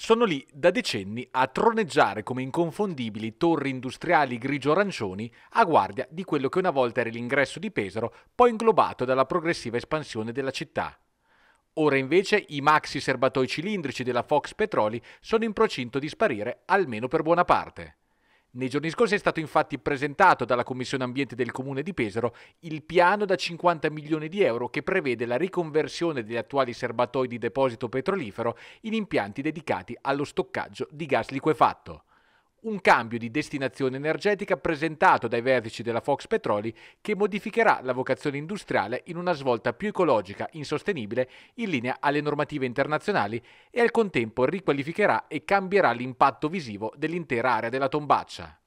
sono lì da decenni a troneggiare come inconfondibili torri industriali grigio-arancioni a guardia di quello che una volta era l'ingresso di Pesaro, poi inglobato dalla progressiva espansione della città. Ora invece i maxi serbatoi cilindrici della Fox Petroli sono in procinto di sparire almeno per buona parte. Nei giorni scorsi è stato infatti presentato dalla Commissione Ambiente del Comune di Pesaro il piano da 50 milioni di euro che prevede la riconversione degli attuali serbatoi di deposito petrolifero in impianti dedicati allo stoccaggio di gas liquefatto un cambio di destinazione energetica presentato dai vertici della Fox Petroli che modificherà la vocazione industriale in una svolta più ecologica, insostenibile, in linea alle normative internazionali e al contempo riqualificherà e cambierà l'impatto visivo dell'intera area della tombaccia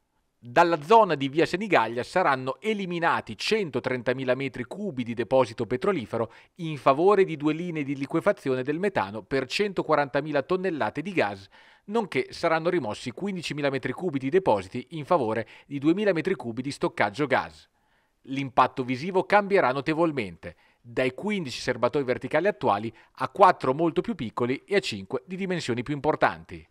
dalla zona di via Senigallia saranno eliminati 130.000 metri cubi di deposito petrolifero in favore di due linee di liquefazione del metano per 140.000 tonnellate di gas, nonché saranno rimossi 15.000 metri cubi di depositi in favore di 2.000 metri cubi di stoccaggio gas. L'impatto visivo cambierà notevolmente, dai 15 serbatoi verticali attuali a 4 molto più piccoli e a 5 di dimensioni più importanti.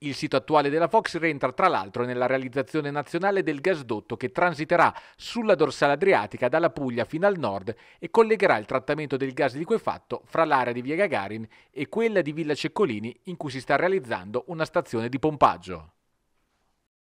Il sito attuale della Fox rientra tra l'altro nella realizzazione nazionale del gasdotto che transiterà sulla dorsale adriatica dalla Puglia fino al nord e collegherà il trattamento del gas liquefatto fra l'area di Via Gagarin e quella di Villa Ceccolini in cui si sta realizzando una stazione di pompaggio.